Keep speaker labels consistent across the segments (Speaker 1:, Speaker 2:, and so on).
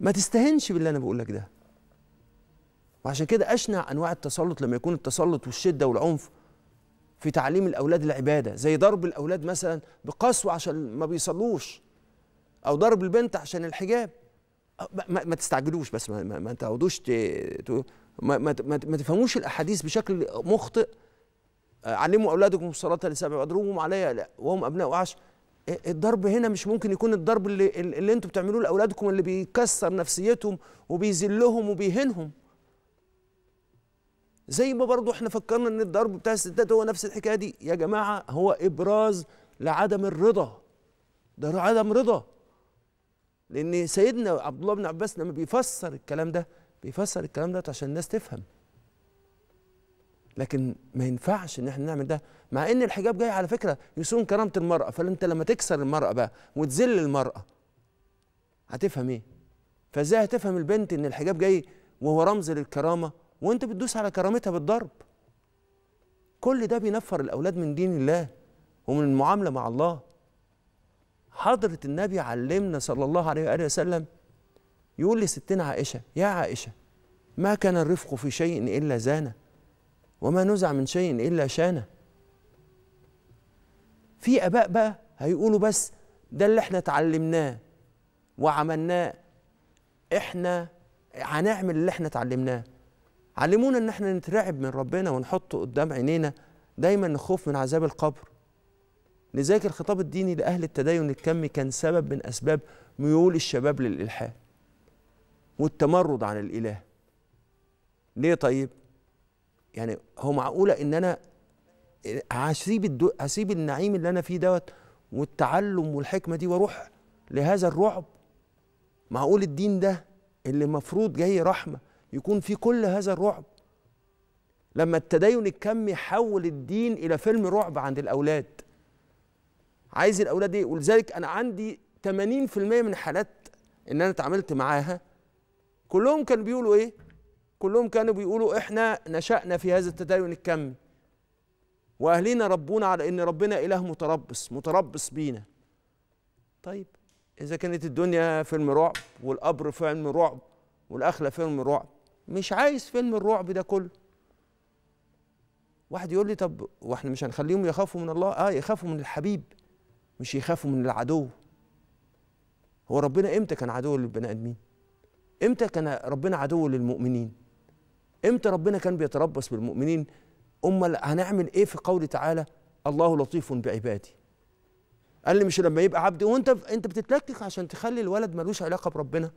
Speaker 1: ما تستهنش باللي انا بقول لك ده وعشان كده اشنع انواع التسلط لما يكون التسلط والشده والعنف في تعليم الاولاد العباده زي ضرب الاولاد مثلا بقسوه عشان ما بيصلوش او ضرب البنت عشان الحجاب ما, ما تستعجلوش بس ما, ما, ما تقعدوش ما, ما, ما تفهموش الاحاديث بشكل مخطئ آه، علموا اولادكم الصلاه لسبع واضربوهم عليها وهم ابناء وعش الضرب هنا مش ممكن يكون الضرب اللي, اللي انتم بتعملوه لاولادكم اللي بيكسر نفسيتهم وبيذلهم وبيهينهم زي ما برضو احنا فكرنا ان الضرب بتاع الستات هو نفس الحكايه دي يا جماعه هو ابراز لعدم الرضا ده عدم رضا لان سيدنا عبد الله بن عباس لما بيفسر الكلام ده بيفسر الكلام ده عشان الناس تفهم لكن ما ينفعش ان احنا نعمل ده مع ان الحجاب جاي على فكره يصون كرامه المراه فانت لما تكسر المراه بقى وتذل المراه هتفهم ايه فازاي هتفهم البنت ان الحجاب جاي وهو رمز للكرامه وانت بتدوس على كرامتها بالضرب كل ده بينفر الاولاد من دين الله ومن المعامله مع الله حضره النبي علمنا صلى الله عليه واله وسلم يقول لستنا عائشه يا عائشه ما كان الرفق في شيء الا زانه وما نزع من شيء إلا شانه في آباء بقى هيقولوا بس ده اللي احنا اتعلمناه وعملناه احنا هنعمل اللي احنا اتعلمناه علمونا ان احنا نترعب من ربنا ونحط قدام عينينا دايما الخوف من عذاب القبر لذلك الخطاب الديني لأهل التدين الكمي كان سبب من أسباب ميول الشباب للإلحاد والتمرد عن الإله ليه طيب؟ يعني هو معقوله ان انا هسيب هسيب النعيم اللي انا فيه دوت والتعلم والحكمه دي واروح لهذا الرعب معقول الدين ده اللي المفروض جاي رحمه يكون فيه كل هذا الرعب لما التدين الكمي حول الدين الى فيلم رعب عند الاولاد عايز الاولاد ايه ولذلك انا عندي 80% من حالات ان انا اتعاملت معاها كلهم كانوا بيقولوا ايه كلهم كانوا بيقولوا احنا نشأنا في هذا التدين الكمي واهلينا ربونا على ان ربنا اله متربص متربص بينا طيب اذا كانت الدنيا فيلم رعب والقبر فيلم رعب والاخره فيلم رعب مش عايز فيلم الرعب ده كله واحد يقول لي طب واحنا مش هنخليهم يخافوا من الله اه يخافوا من الحبيب مش يخافوا من العدو هو ربنا امتى كان عدو للبني ادمين امتى كان ربنا عدو للمؤمنين امتى ربنا كان بيتربص بالمؤمنين امال هنعمل ايه في قوله تعالى الله لطيف بعبادي قال لي مش لما يبقى عبد وانت انت بتتلكك عشان تخلي الولد ملوش علاقه بربنا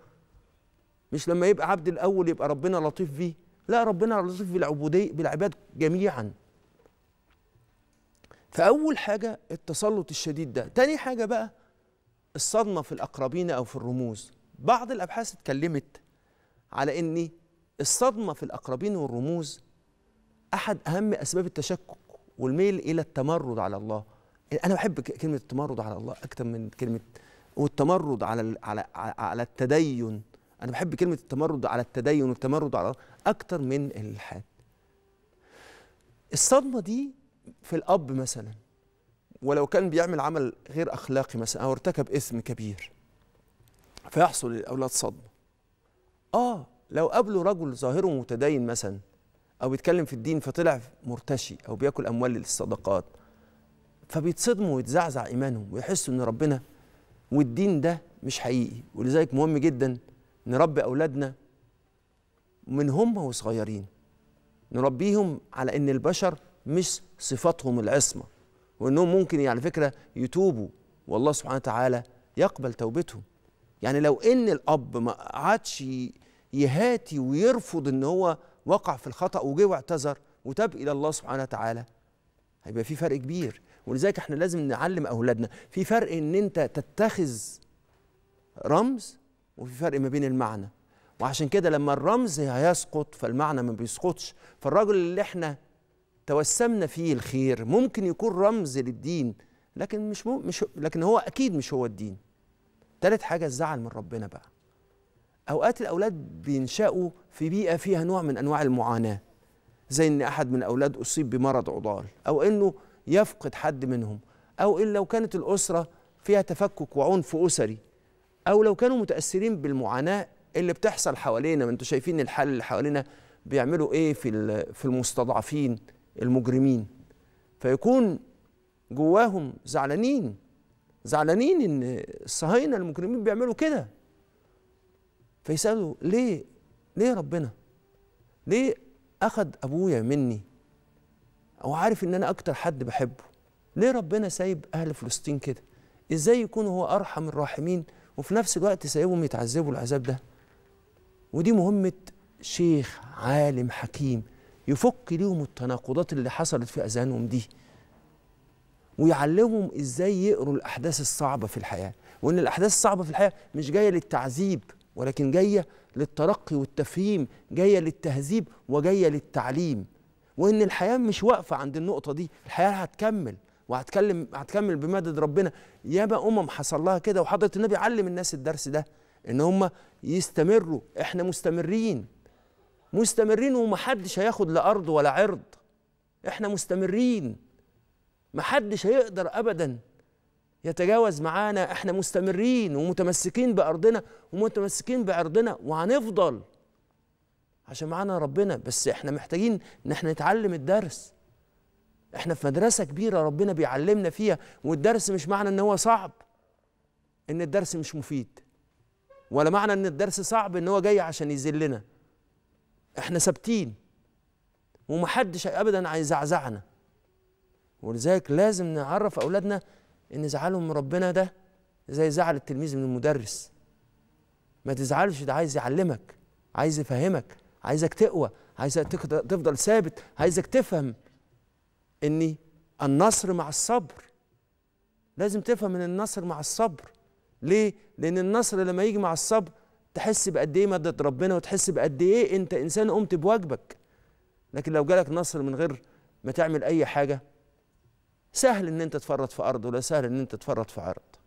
Speaker 1: مش لما يبقى عبد الاول يبقى ربنا لطيف بيه لا ربنا لطيف بالعبوديه بالعباد جميعا فاول حاجه التسلط الشديد ده تاني حاجه بقى الصدمه في الاقربين او في الرموز بعض الابحاث اتكلمت على اني الصدمة في الأقربين والرموز أحد أهم أسباب التشكك والميل إلى التمرد على الله أنا بحب كلمة التمرد على الله أكتر من كلمة والتمرد على على على التدين أنا بحب كلمة التمرد على التدين والتمرد على أكثر أكتر من الإلحاد الصدمة دي في الأب مثلا ولو كان بيعمل عمل غير أخلاقي مثلا أو ارتكب إثم كبير فيحصل للأولاد صدمة آه لو قابله رجل ظاهره متدين مثلا او بيتكلم في الدين فطلع مرتشي او بياكل اموال للصدقات فبيتصدموا ويتزعزع ايمانهم ويحسوا ان ربنا والدين ده مش حقيقي ولذلك مهم جدا نربي اولادنا من هم وصغيرين نربيهم على ان البشر مش صفاتهم العصمه وانهم ممكن على فكره يتوبوا والله سبحانه وتعالى يقبل توبتهم يعني لو ان الاب ما قعدش يهاتي ويرفض ان هو وقع في الخطا وجه واعتذر وتاب الى الله سبحانه وتعالى هيبقى في فرق كبير ولذلك احنا لازم نعلم اولادنا في فرق ان انت تتخذ رمز وفي فرق ما بين المعنى وعشان كده لما الرمز هيسقط فالمعنى ما بيسقطش فالرجل اللي احنا توسمنا فيه الخير ممكن يكون رمز للدين لكن مش, مو مش لكن هو اكيد مش هو الدين تالت حاجه الزعل من ربنا بقى اوقات الاولاد بينشأوا في بيئه فيها نوع من انواع المعاناه زي ان احد من الاولاد اصيب بمرض عضال او انه يفقد حد منهم او ان لو كانت الاسره فيها تفكك وعنف اسري او لو كانوا متاثرين بالمعاناه اللي بتحصل حوالينا ما انتوا شايفين الحال اللي حوالينا بيعملوا ايه في في المستضعفين المجرمين فيكون جواهم زعلانين زعلانين ان الصهاينه المجرمين بيعملوا كده فيسألوا ليه ليه ربنا ليه أخد أبويا مني أو عارف إن أنا أكتر حد بحبه ليه ربنا سايب أهل فلسطين كده إزاي يكون هو أرحم الراحمين وفي نفس الوقت سايبهم يتعذبوا العذاب ده ودي مهمة شيخ عالم حكيم يفك ليهم التناقضات اللي حصلت في أذهانهم دي ويعلمهم إزاي يقروا الأحداث الصعبة في الحياة وإن الأحداث الصعبة في الحياة مش جاية للتعذيب ولكن جاية للترقي والتفهيم جاية للتهذيب وجاية للتعليم وإن الحياة مش واقفة عند النقطة دي الحياة هتكمل وهتكلم هتكمل بمدد ربنا بقى أمم حصل لها كده وحضرة النبي علم الناس الدرس ده إن هم يستمروا إحنا مستمرين مستمرين ومحدش هياخد لا أرض ولا عرض إحنا مستمرين محدش هيقدر أبداً يتجاوز معانا احنا مستمرين ومتمسكين بأرضنا ومتمسكين بعرضنا وهنفضل عشان معانا ربنا بس احنا محتاجين ان احنا نتعلم الدرس احنا في مدرسة كبيرة ربنا بيعلمنا فيها والدرس مش معنى ان هو صعب ان الدرس مش مفيد ولا معنى ان الدرس صعب ان هو جاي عشان يذلنا احنا ثابتين ومحدش ابدا هيزعزعنا ولذلك لازم نعرف اولادنا ان زعلهم من ربنا ده زي زعل التلميذ من المدرس ما تزعلش ده عايز يعلمك عايز يفهمك عايزك تقوى عايزك تفضل ثابت عايزك تفهم ان النصر مع الصبر لازم تفهم ان النصر مع الصبر ليه لان النصر لما يجي مع الصبر تحس بقد ايه مدد ربنا وتحس بقد ايه انت انسان قمت بواجبك لكن لو جالك نصر من غير ما تعمل اي حاجه سهل ان انت تفرط في ارض ولا سهل ان انت تفرط في عرض